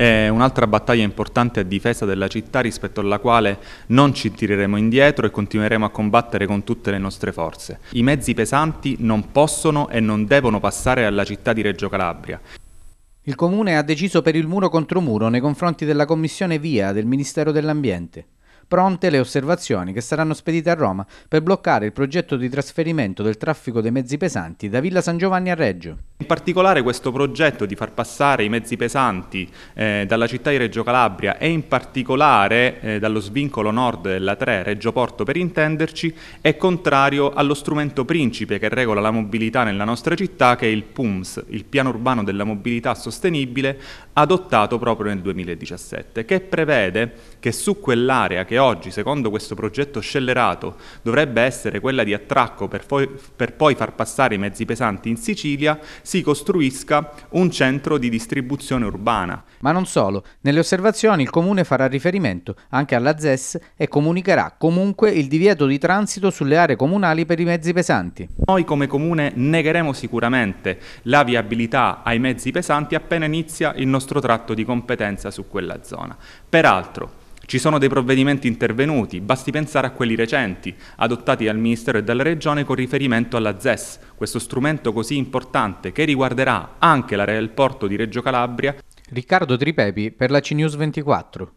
è un'altra battaglia importante a difesa della città rispetto alla quale non ci tireremo indietro e continueremo a combattere con tutte le nostre forze. I mezzi pesanti non possono e non devono passare alla città di Reggio Calabria. Il Comune ha deciso per il muro contro muro nei confronti della Commissione VIA del Ministero dell'Ambiente pronte le osservazioni che saranno spedite a Roma per bloccare il progetto di trasferimento del traffico dei mezzi pesanti da Villa San Giovanni a Reggio particolare questo progetto di far passare i mezzi pesanti eh, dalla città di Reggio Calabria e in particolare eh, dallo svincolo nord della 3, Reggio Porto per intenderci, è contrario allo strumento principe che regola la mobilità nella nostra città che è il PUMS, il piano urbano della mobilità sostenibile adottato proprio nel 2017, che prevede che su quell'area che oggi secondo questo progetto scellerato dovrebbe essere quella di attracco per, per poi far passare i mezzi pesanti in Sicilia, si costruisca un centro di distribuzione urbana. Ma non solo, nelle osservazioni il Comune farà riferimento anche alla ZES e comunicherà comunque il divieto di transito sulle aree comunali per i mezzi pesanti. Noi come Comune negheremo sicuramente la viabilità ai mezzi pesanti appena inizia il nostro tratto di competenza su quella zona. Peraltro, ci sono dei provvedimenti intervenuti, basti pensare a quelli recenti, adottati dal Ministero e dalla Regione con riferimento alla ZES, questo strumento così importante che riguarderà anche l'area del porto di Reggio Calabria. Riccardo Tripepi per la CNews 24.